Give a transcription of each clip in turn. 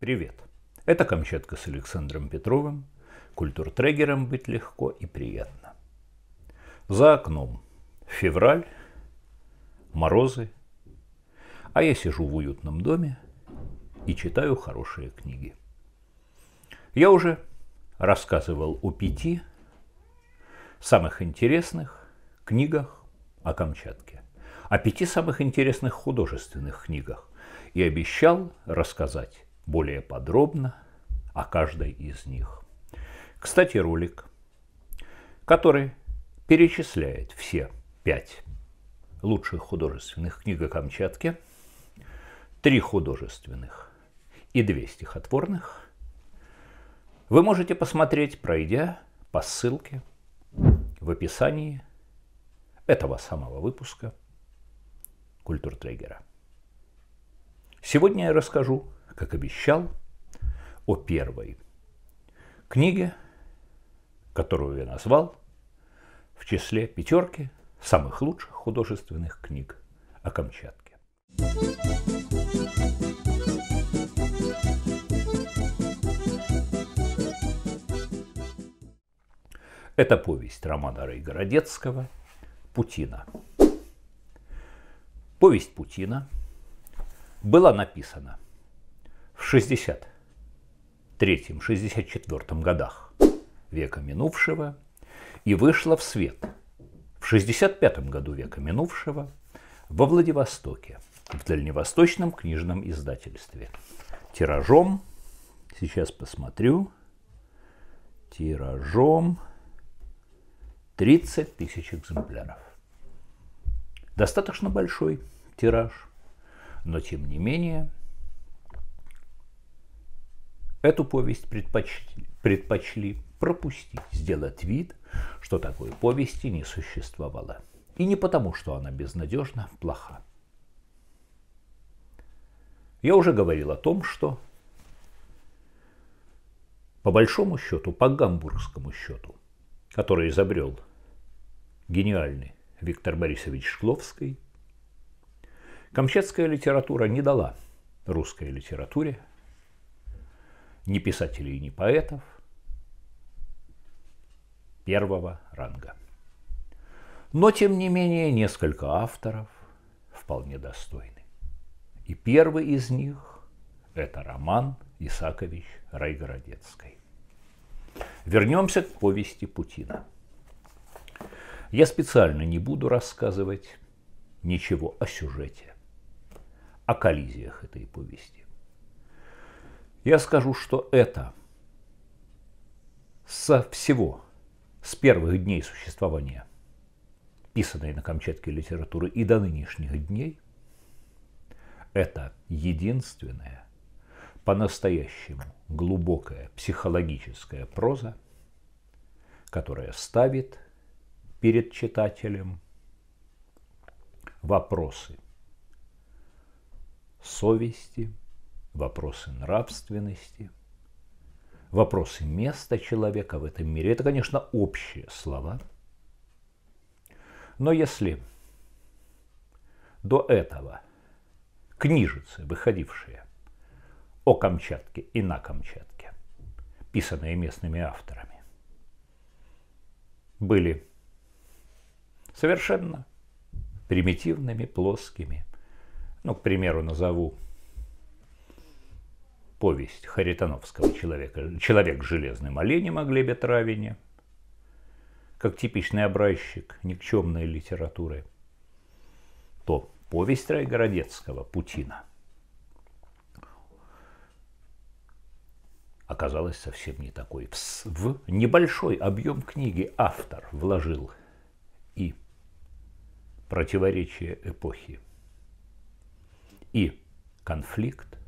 Привет! Это Камчатка с Александром Петровым. Культуртрегером быть легко и приятно. За окном февраль, морозы, а я сижу в уютном доме и читаю хорошие книги. Я уже рассказывал о пяти самых интересных книгах о Камчатке, о пяти самых интересных художественных книгах и обещал рассказать более подробно о каждой из них. Кстати, ролик, который перечисляет все пять лучших художественных книг о Камчатке, три художественных и две стихотворных, вы можете посмотреть, пройдя по ссылке в описании этого самого выпуска «Культур Трегера». Сегодня я расскажу, как обещал, о первой книге, которую я назвал в числе пятерки самых лучших художественных книг о Камчатке. Это повесть романа Рейгородецкого «Путина». Повесть Путина было написано в 63-64 годах века минувшего и вышло в свет в 65 году века минувшего во Владивостоке в дальневосточном книжном издательстве. Тиражом, сейчас посмотрю, тиражом 30 тысяч экземпляров. Достаточно большой тираж. Но тем не менее, эту повесть предпочли, предпочли пропустить, сделать вид, что такой повести не существовало. И не потому, что она безнадежна, а плоха. Я уже говорил о том, что по большому счету, по гамбургскому счету, который изобрел гениальный Виктор Борисович Шкловский – Камчатская литература не дала русской литературе ни писателей, ни поэтов первого ранга. Но, тем не менее, несколько авторов вполне достойны. И первый из них – это роман Исакович Райгородецкой. Вернемся к повести Путина. Я специально не буду рассказывать ничего о сюжете о коллизиях этой повести. Я скажу, что это со всего, с первых дней существования писанной на Камчатке литературы и до нынешних дней, это единственная по-настоящему глубокая психологическая проза, которая ставит перед читателем вопросы – совести, вопросы нравственности, вопросы места человека в этом мире. Это, конечно, общие слова. Но если до этого книжицы, выходившие о Камчатке и на Камчатке, писанные местными авторами, были совершенно примитивными, плоскими, ну, к примеру, назову повесть Харитоновского человека, «Человек с железным оленем» о Глебе Травине, как типичный образчик никчемной литературы, то повесть Райгородецкого «Путина» оказалась совсем не такой. В небольшой объем книги автор вложил и противоречие эпохи – и конфликт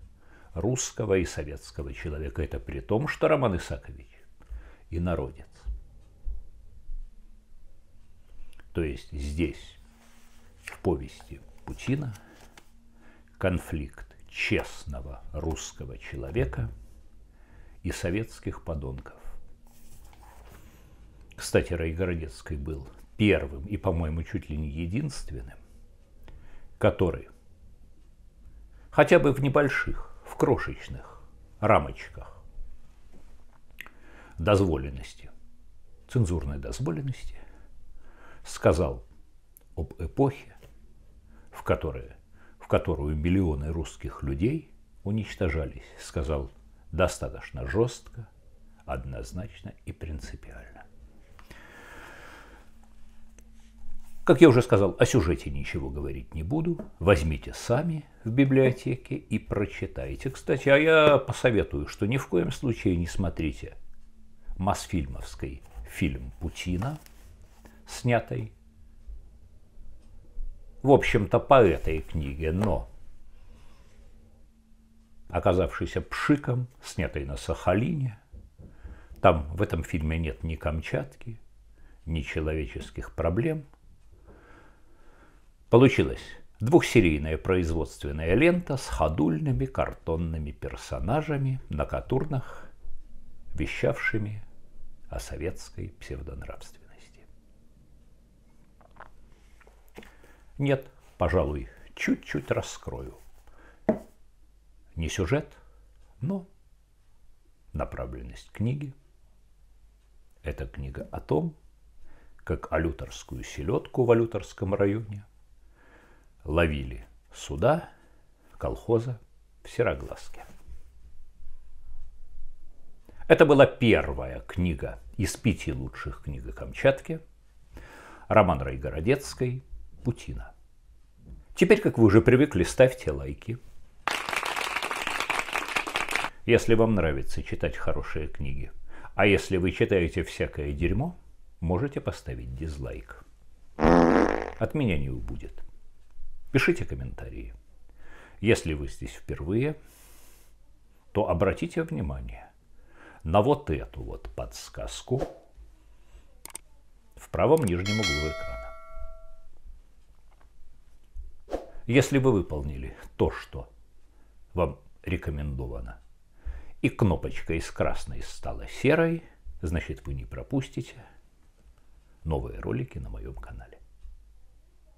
русского и советского человека. Это при том, что Роман Исакович и народец. То есть здесь, в повести Путина, конфликт честного русского человека и советских подонков. Кстати, Райгородецкий был первым и, по-моему, чуть ли не единственным, который хотя бы в небольших, в крошечных рамочках дозволенности, цензурной дозволенности, сказал об эпохе, в, которой, в которую миллионы русских людей уничтожались, сказал достаточно жестко, однозначно и принципиально. Как я уже сказал, о сюжете ничего говорить не буду. Возьмите сами в библиотеке и прочитайте. Кстати, а я посоветую, что ни в коем случае не смотрите Мосфильмовский фильм Путина, снятый, в общем-то, по этой книге, но оказавшийся пшиком, снятый на Сахалине. Там в этом фильме нет ни Камчатки, ни человеческих проблем – Получилось двухсерийная производственная лента с ходульными картонными персонажами на катурнах, вещавшими о советской псевдонравственности. Нет, пожалуй, чуть-чуть раскрою. Не сюжет, но направленность книги. Эта книга о том, как алюторскую селедку в алюторском районе ловили суда колхоза в Сероглазке. Это была первая книга из пяти лучших книг о Камчатке. Роман Райгородецкой «Путина». Теперь, как вы уже привыкли, ставьте лайки. Если вам нравится читать хорошие книги. А если вы читаете всякое дерьмо, можете поставить дизлайк. От меня не убудет. Пишите комментарии. Если вы здесь впервые, то обратите внимание на вот эту вот подсказку в правом нижнем углу экрана. Если вы выполнили то, что вам рекомендовано, и кнопочка из красной стала серой, значит вы не пропустите новые ролики на моем канале.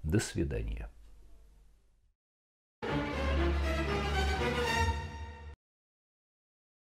До свидания.